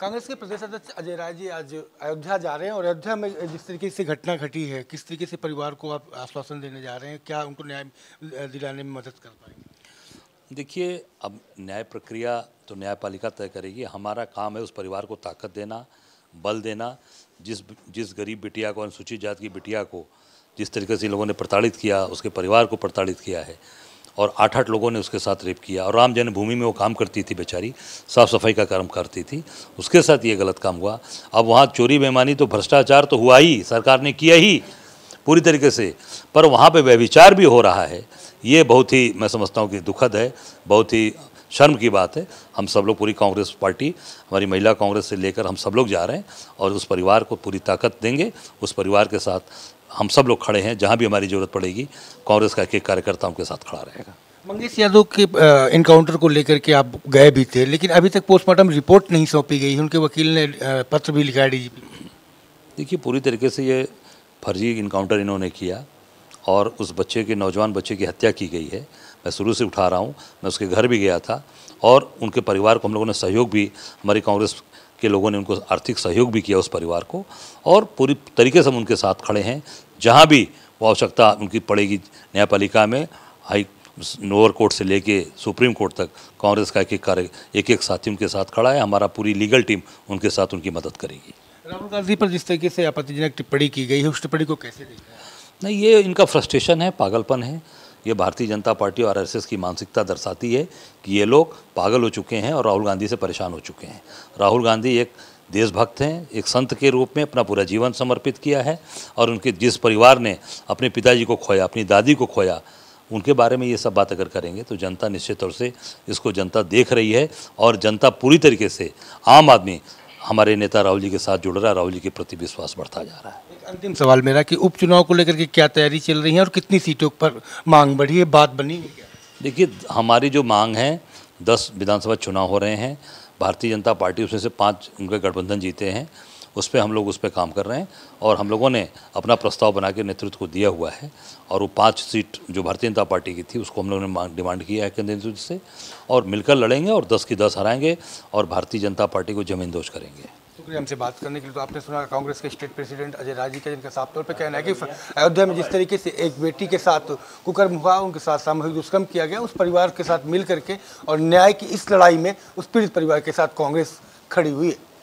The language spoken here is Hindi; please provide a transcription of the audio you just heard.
कांग्रेस के प्रदेश अध्यक्ष अजय राय जी आज अयोध्या जा रहे हैं और अयोध्या में जिस तरीके से घटना घटी है किस तरीके से परिवार को आप आश्वासन देने जा रहे हैं क्या उनको न्याय दिलाने में मदद कर पाएंगे देखिए अब न्याय प्रक्रिया तो न्यायपालिका तय करेगी हमारा काम है उस परिवार को ताकत देना बल देना जिस जिस गरीब बिटिया को अनुसूचित जाति की बिटिया को जिस तरीके से लोगों ने प्रताड़ित किया उसके परिवार को प्रताड़ित किया है और आठ आठ लोगों ने उसके साथ रेप किया और राम जन्मभूमि में वो काम करती थी बेचारी साफ़ सफाई का काम करती थी उसके साथ ये गलत काम हुआ अब वहाँ चोरी बेमानी तो भ्रष्टाचार तो हुआ ही सरकार ने किया ही पूरी तरीके से पर वहाँ पर व्यविचार भी हो रहा है ये बहुत ही मैं समझता हूँ कि दुखद है बहुत ही शर्म की बात है हम सब लोग पूरी कांग्रेस पार्टी हमारी महिला कांग्रेस से लेकर हम सब लोग जा रहे हैं और उस परिवार को पूरी ताकत देंगे उस परिवार के साथ हम सब लोग खड़े हैं जहाँ भी हमारी जरूरत पड़ेगी कांग्रेस का एक कार्यकर्ता उनके साथ खड़ा रहेगा मंगेश यादव के इनकाउंटर को लेकर के आप गए भी थे लेकिन अभी तक पोस्टमार्टम रिपोर्ट नहीं सौंपी गई उनके वकील ने पत्र भी लिखा डी देखिए पूरी तरीके से ये फर्जी इनकाउंटर इन्होंने किया और उस बच्चे के नौजवान बच्चे की हत्या की गई है मैं शुरू से उठा रहा हूँ मैं उसके घर भी गया था और उनके परिवार को हम लोगों ने सहयोग भी हमारी कांग्रेस के लोगों ने उनको आर्थिक सहयोग भी किया उस परिवार को और पूरी तरीके से हम उनके साथ खड़े हैं जहाँ भी वो आवश्यकता उनकी पड़ेगी न्यायपालिका में हाई लोअर कोर्ट से लेके सुप्रीम कोर्ट तक कांग्रेस का एक एक कार्य एक एक साथी उनके साथ खड़ा है हमारा पूरी लीगल टीम उनके साथ उनकी मदद करेगी राहुल गांधी पर जिस तरीके से आपत्तिजनक टिप्पणी की गई है उस टिप्पणी को कैसे देखा नहीं ये इनका फ्रस्ट्रेशन है पागलपन है ये भारतीय जनता पार्टी और आरएसएस की मानसिकता दर्शाती है कि ये लोग पागल हो चुके हैं और राहुल गांधी से परेशान हो चुके हैं राहुल गांधी एक देशभक्त हैं एक संत के रूप में अपना पूरा जीवन समर्पित किया है और उनके जिस परिवार ने अपने पिताजी को खोया अपनी दादी को खोया उनके बारे में ये सब बात अगर करेंगे तो जनता निश्चित तौर से इसको जनता देख रही है और जनता पूरी तरीके से आम आदमी हमारे नेता राहुल जी के साथ जुड़ रहा है राहुल जी के प्रति विश्वास बढ़ता जा रहा है एक अंतिम सवाल मेरा कि उपचुनाव को लेकर के क्या तैयारी चल रही है और कितनी सीटों पर मांग बढ़ी है बात बनी है देखिए हमारी जो मांग है दस विधानसभा चुनाव हो रहे हैं भारतीय जनता पार्टी उसमें से पाँच उनके गठबंधन जीते हैं उस पर हम लोग उस पर काम कर रहे हैं और हम लोगों ने अपना प्रस्ताव बना के नेतृत्व को दिया हुआ है और वो पाँच सीट जो भारतीय जनता पार्टी की थी उसको हम लोगों ने डिमांड किया है केंद्र नेतृत्व से और मिलकर लड़ेंगे और दस की दस हराएंगे और भारतीय जनता पार्टी को जमीन दोष करेंगे शुक्रिया हमसे बात करने के लिए तो आपने सुना कांग्रेस के स्टेट प्रेसिडेंट अजय राजी का जिनका साफ तौर पर कहना है कि अयोध्या में जिस तरीके से एक बेटी के साथ कुकर्म हुआ उनके साथ सामूहिक दुष्कर्म किया गया उस परिवार के साथ मिल करके और न्याय की इस लड़ाई में उस पीड़ित परिवार के साथ कांग्रेस खड़ी हुई है